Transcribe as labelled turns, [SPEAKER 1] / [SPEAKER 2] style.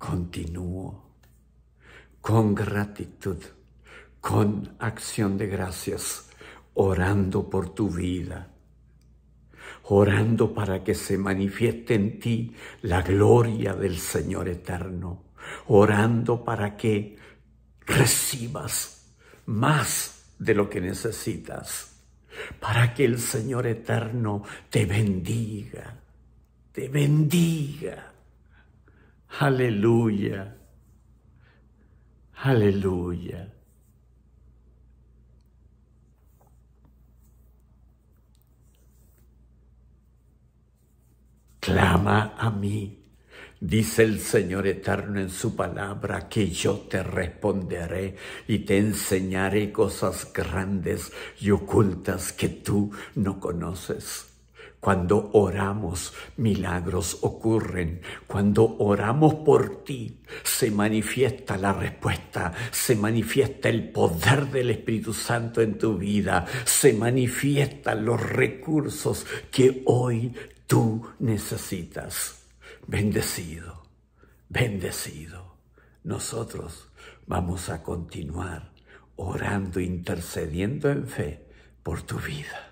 [SPEAKER 1] continúo con gratitud, con acción de gracias, orando por tu vida, orando para que se manifieste en ti la gloria del Señor eterno, orando para que recibas más de lo que necesitas, para que el Señor eterno te bendiga, te bendiga
[SPEAKER 2] Aleluya. Aleluya.
[SPEAKER 1] Clama a mí, dice el Señor eterno en su palabra, que yo te responderé y te enseñaré cosas grandes y ocultas que tú no conoces cuando oramos, milagros ocurren. Cuando oramos por ti, se manifiesta la respuesta, se manifiesta el poder del Espíritu Santo en tu vida, se manifiestan los recursos que hoy tú necesitas. Bendecido, bendecido. Nosotros vamos a continuar orando, intercediendo en fe por tu vida.